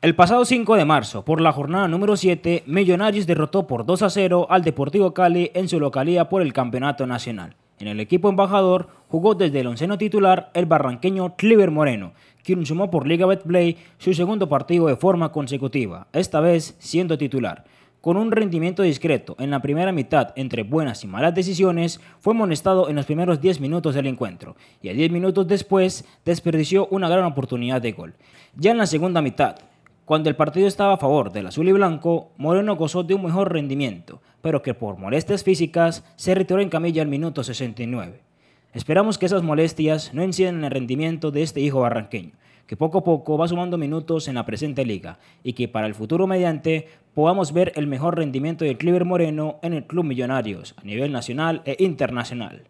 El pasado 5 de marzo, por la jornada número 7, Millonarios derrotó por 2 a 0 al Deportivo Cali en su localía por el Campeonato Nacional. En el equipo embajador jugó desde el onceno titular el barranqueño Cliver Moreno, quien sumó por Liga Betplay su segundo partido de forma consecutiva, esta vez siendo titular. Con un rendimiento discreto en la primera mitad entre buenas y malas decisiones, fue amonestado en los primeros 10 minutos del encuentro y a 10 minutos después desperdició una gran oportunidad de gol. Ya en la segunda mitad, cuando el partido estaba a favor del azul y blanco, Moreno gozó de un mejor rendimiento, pero que por molestias físicas se retiró en camilla al minuto 69. Esperamos que esas molestias no incidan en el rendimiento de este hijo barranqueño, que poco a poco va sumando minutos en la presente liga y que para el futuro mediante podamos ver el mejor rendimiento del Cliver Moreno en el Club Millonarios a nivel nacional e internacional.